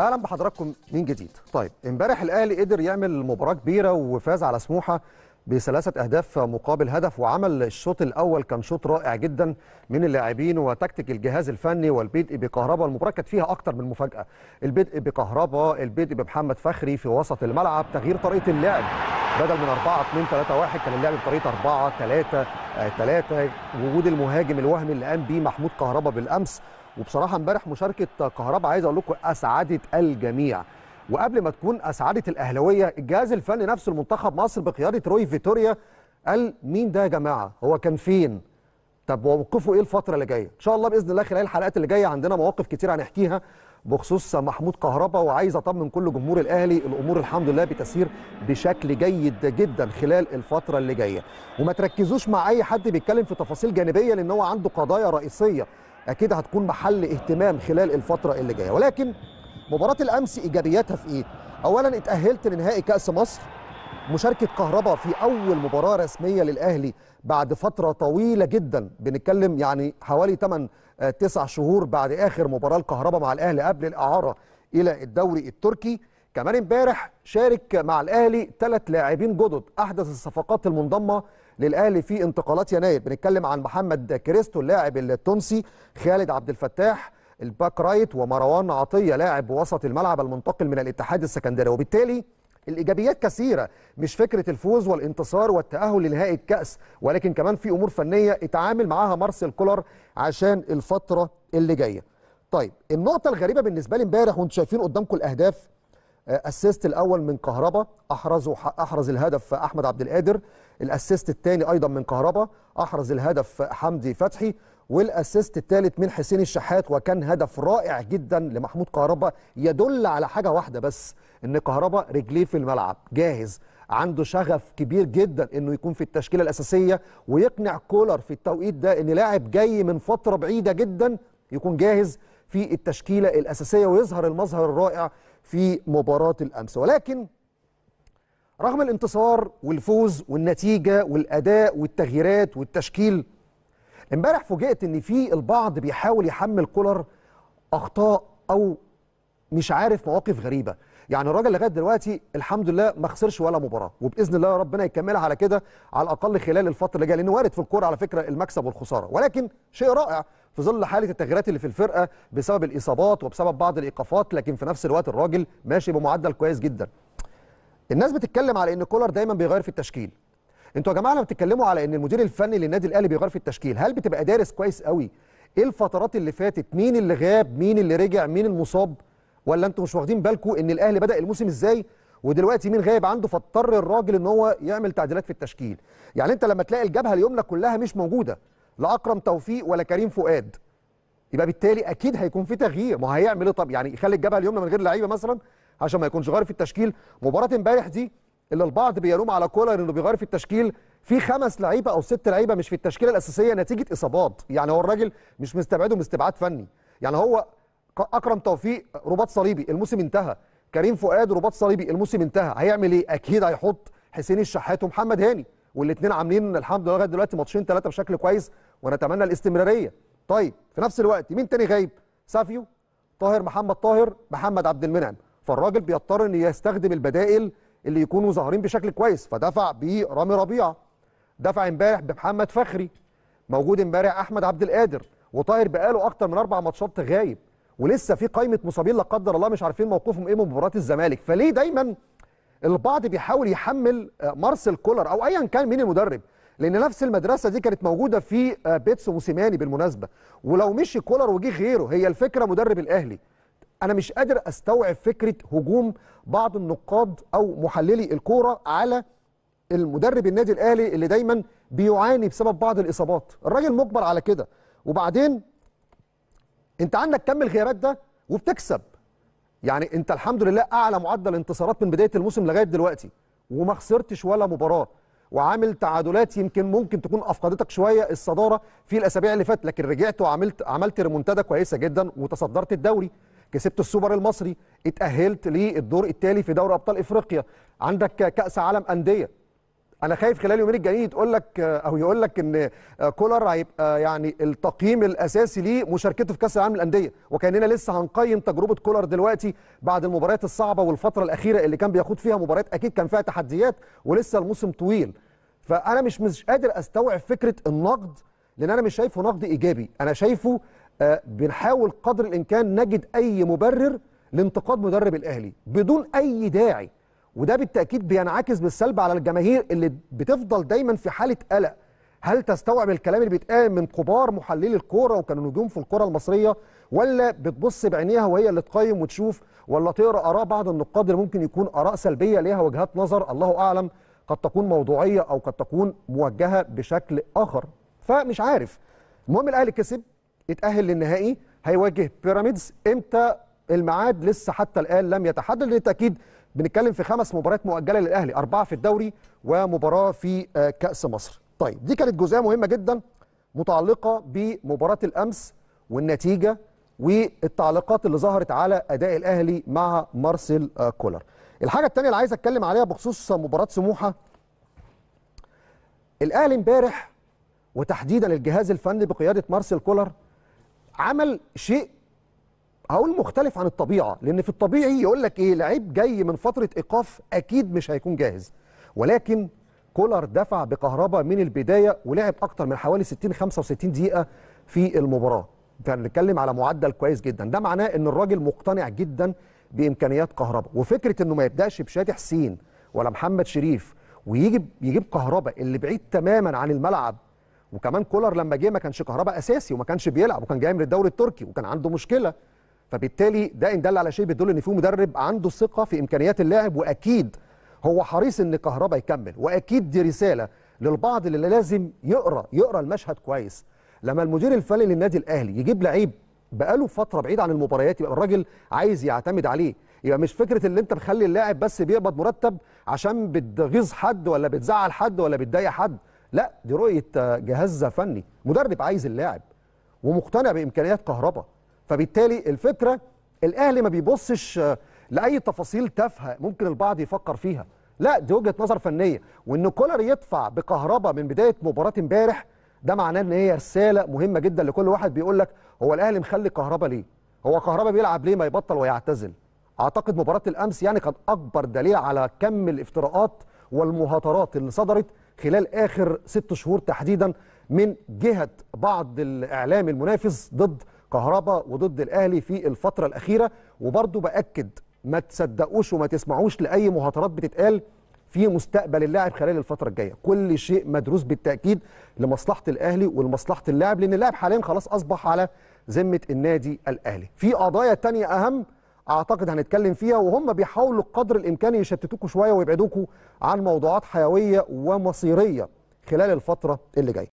اهلا بحضراتكم من جديد طيب امبارح الاهلي قدر يعمل مباراه كبيره وفاز على سموحه بثلاثه اهداف مقابل هدف وعمل الشوط الاول كان شوط رائع جدا من اللاعبين وتكتيك الجهاز الفني والبدء بكهرباء المباراه كانت فيها اكتر من مفاجاه البدء بكهرباء البدء بمحمد فخري في وسط الملعب تغيير طريقه اللعب بدل من 4 2 3 1 كان اللعب بطريقه 4 3 3 وجود المهاجم الوهمي اللي قام بيه محمود كهربا بالامس وبصراحه امبارح مشاركه كهربا عايز اقول لكم اسعدت الجميع وقبل ما تكون اسعدت الاهلاويه الجهاز الفني نفسه لمنتخب مصر بقياده روي فيتوريا قال مين ده يا جماعه هو كان فين طب وموقفه ايه الفتره اللي جايه ان شاء الله باذن الله خلال الحلقات اللي جايه عندنا مواقف كتير هنحكيها بخصوص محمود كهربا وعايز اطمن كل جمهور الاهلي الامور الحمد لله بتسير بشكل جيد جدا خلال الفتره اللي جايه وما تركزوش مع اي حد بيتكلم في تفاصيل جانبيه لان هو عنده قضايا رئيسيه اكيد هتكون محل اهتمام خلال الفتره اللي جايه ولكن مباراه الامس ايجابياتها في ايه اولا اتاهلت لنهائي كاس مصر مشاركه كهربا في اول مباراه رسميه للاهلي بعد فتره طويله جدا بنتكلم يعني حوالي 8 9 آه، شهور بعد اخر مباراه لكهربا مع الاهلي قبل الاعاره الى الدوري التركي كمان امبارح شارك مع الاهلي ثلاث لاعبين جدد احدث الصفقات المنضمه للاهلي في انتقالات يناير بنتكلم عن محمد كريستو اللاعب التونسي خالد عبد الفتاح الباك رايت ومروان عطيه لاعب وسط الملعب المنتقل من الاتحاد السكندري وبالتالي الايجابيات كثيره مش فكره الفوز والانتصار والتاهل لنهائي الكاس ولكن كمان في امور فنيه اتعامل معاها مارسيل كولر عشان الفتره اللي جايه طيب النقطه الغريبه بالنسبه لي امبارح وانتم شايفين قدامكم الاهداف اسيست الاول من كهربا احرزه احرز الهدف احمد عبد القادر الاسيست الثاني ايضا من كهربا احرز الهدف حمدي فتحي والاسيست الثالث من حسين الشحات وكان هدف رائع جدا لمحمود كهربا يدل على حاجه واحده بس ان كهربا رجليه في الملعب جاهز عنده شغف كبير جدا انه يكون في التشكيله الاساسيه ويقنع كولر في التوقيت ده ان لاعب جاي من فتره بعيده جدا يكون جاهز في التشكيله الاساسيه ويظهر المظهر الرائع في مباراة الأمس ولكن رغم الانتصار والفوز والنتيجة والأداء والتغييرات والتشكيل امبارح فوجئت ان في البعض بيحاول يحمل كولر اخطاء او مش عارف مواقف غريبه يعني الراجل لغايه دلوقتي الحمد لله ما خسرش ولا مباراه وباذن الله ربنا يكملها على كده على الاقل خلال الفتره اللي جايه لانه وارد في الكوره على فكره المكسب والخساره ولكن شيء رائع في ظل حاله التغييرات اللي في الفرقه بسبب الاصابات وبسبب بعض الايقافات لكن في نفس الوقت الراجل ماشي بمعدل كويس جدا الناس بتتكلم على ان كولر دايما بيغير في التشكيل انتوا يا جماعه لما بتتكلموا على ان المدير الفني للنادي الاهلي بيغير في التشكيل هل بتبقى دارس كويس قوي ايه الفترات اللي فاتت مين اللي غاب مين اللي رجع مين المصاب ولا انتم مش واخدين بالكم ان الاهلي بدا الموسم ازاي ودلوقتي مين غايب عنده فاضطر الراجل ان هو يعمل تعديلات في التشكيل يعني انت لما تلاقي الجبهه اليمنى كلها مش موجوده لا اكرم توفيق ولا كريم فؤاد يبقى بالتالي اكيد هيكون في تغيير ما هيعمل ايه طب يعني يخلي الجبهه اليمنى من غير لعيبه مثلا عشان ما يكونش غير في التشكيل مباراه امبارح دي اللي البعض بيلوم على كولر انه بيغير في التشكيل في خمس لعيبه او ست لعيبه مش في التشكيله الاساسيه نتيجه اصابات يعني هو الراجل مش مستبعده استبعاد فني يعني هو اكرم توفيق رباط صليبي الموسم انتهى كريم فؤاد رباط صليبي الموسم انتهى هيعمل ايه اكيد هيحط حسين الشحات ومحمد هاني والاثنين عاملين الحمد لله لغايه دلوقتي ماتشين ثلاثه بشكل كويس ونتمنى الاستمراريه طيب في نفس الوقت مين تاني غايب سافيو طاهر محمد طاهر محمد عبد المنعم فالراجل بيضطر ان يستخدم البدائل اللي يكونوا ظاهرين بشكل كويس فدفع برامي ربيعه دفع امبارح بمحمد فخري موجود امبارح احمد عبد القادر وطاهر بقاله اكتر من اربع ماتشات غايب ولسه في قائمه مصابين لا قدر الله مش عارفين موقفهم ايه من مباراه الزمالك فليه دايما البعض بيحاول يحمل آه، مارسيل كولر او ايا كان مين المدرب لان نفس المدرسه دي كانت موجوده في آه، بيتسو موسيماني بالمناسبه ولو مشي كولر وجه غيره هي الفكره مدرب الاهلي انا مش قادر استوعب فكره هجوم بعض النقاد او محللي الكوره على المدرب النادي الاهلي اللي دايما بيعاني بسبب بعض الاصابات الراجل مجبر على كده وبعدين انت عندك كم الخيارات ده وبتكسب يعني انت الحمد لله اعلى معدل انتصارات من بدايه الموسم لغايه دلوقتي وما خسرتش ولا مباراه وعامل تعادلات يمكن ممكن تكون افقدتك شويه الصداره في الاسابيع اللي فاتت لكن رجعت وعملت عملت ريمونتادا كويسه جدا وتصدرت الدوري كسبت السوبر المصري اتاهلت للدور التالي في دوري ابطال افريقيا عندك كاس عالم انديه انا خايف خلال يومين الجايين تقول لك او يقول لك ان آه، كولر هيبقى آه، يعني التقييم الاساسي ليه مشاركته في كاس العالم للانديه وكاننا لسه هنقيم تجربه كولر دلوقتي بعد المباريات الصعبه والفتره الاخيره اللي كان بيخوض فيها مباريات اكيد كان فيها تحديات ولسه الموسم طويل فانا مش مش قادر استوعب فكره النقد لان انا مش شايفه نقد ايجابي انا شايفه آه، بنحاول قدر الامكان نجد اي مبرر لانتقاد مدرب الاهلي بدون اي داعي وده بالتاكيد بينعكس بالسلب على الجماهير اللي بتفضل دايما في حاله قلق هل تستوعب الكلام اللي بيتقال من كبار محللي الكوره وكانوا نجوم في الكوره المصريه ولا بتبص بعينيها وهي اللي تقيم وتشوف ولا تقرا اراء بعض النقاد اللي ممكن يكون اراء سلبيه ليها وجهات نظر الله اعلم قد تكون موضوعيه او قد تكون موجهه بشكل اخر فمش عارف المهم الاهلي كسب اتاهل للنهائي هيواجه بيراميدز امتى الميعاد لسه حتى الان لم يتحدد للتاكيد بنتكلم في خمس مباريات مؤجله للاهلي اربعه في الدوري ومباراه في آه، كاس مصر طيب دي كانت جزئيه مهمه جدا متعلقه بمباراه الامس والنتيجه والتعليقات اللي ظهرت على اداء الاهلي مع مارسيل آه، كولر الحاجه الثانيه اللي عايز اتكلم عليها بخصوص مباراه سموحه الاهلي امبارح وتحديدا الجهاز الفني بقياده مارسيل كولر عمل شيء هقول مختلف عن الطبيعه لان في الطبيعي يقول لك ايه لعيب جاي من فتره ايقاف اكيد مش هيكون جاهز ولكن كولر دفع بكهرباء من البدايه ولعب اكتر من حوالي 60 65 دقيقه في المباراه فنتكلم على معدل كويس جدا ده معناه ان الراجل مقتنع جدا بامكانيات كهرباء وفكره انه ما يبداش بشادي حسين ولا محمد شريف ويجيب يجيب كهرباء اللي بعيد تماما عن الملعب وكمان كولر لما جه ما كانش كهرباء اساسي وما كانش بيلعب وكان جاي من الدوري التركي وكان عنده مشكله فبالتالي ده ان دل على شيء بيدل ان في مدرب عنده ثقه في امكانيات اللاعب واكيد هو حريص ان كهربا يكمل واكيد دي رساله للبعض اللي لازم يقرا يقرا المشهد كويس لما المدير الفني للنادي الاهلي يجيب لعيب بقاله فتره بعيد عن المباريات يبقى الراجل عايز يعتمد عليه يبقى مش فكره اللي انت مخلي اللاعب بس بيقبض مرتب عشان بتغيظ حد ولا بتزعل حد ولا بتضايق حد لا دي رؤيه جهاز فني مدرب عايز اللاعب ومقتنع بامكانيات كهربا فبالتالي الفكره الاهلي ما بيبصش لاي تفاصيل تافهه ممكن البعض يفكر فيها لا دي وجهه نظر فنيه وان كولر يدفع بكهرباء من بدايه مباراه امبارح ده معناه ان هي رساله مهمه جدا لكل واحد بيقول لك هو الاهلي مخلي كهرباء ليه هو كهرباء بيلعب ليه ما يبطل ويعتزل اعتقد مباراه الامس يعني كان اكبر دليل على كم الافتراءات والمهاترات اللي صدرت خلال اخر ست شهور تحديدا من جهه بعض الاعلام المنافس ضد كهربا وضد الاهلي في الفتره الاخيره وبرضه باكد ما تصدقوش وما تسمعوش لاي مهاترات بتتقال في مستقبل اللاعب خلال الفتره الجايه كل شيء مدروس بالتاكيد لمصلحه الاهلي ولمصلحه اللاعب لان اللاعب حاليا خلاص اصبح على ذمه النادي الاهلي في قضايا تانية اهم اعتقد هنتكلم فيها وهم بيحاولوا قدر الامكان يشتتوكوا شويه ويبعدوكوا عن موضوعات حيويه ومصيريه خلال الفتره اللي جايه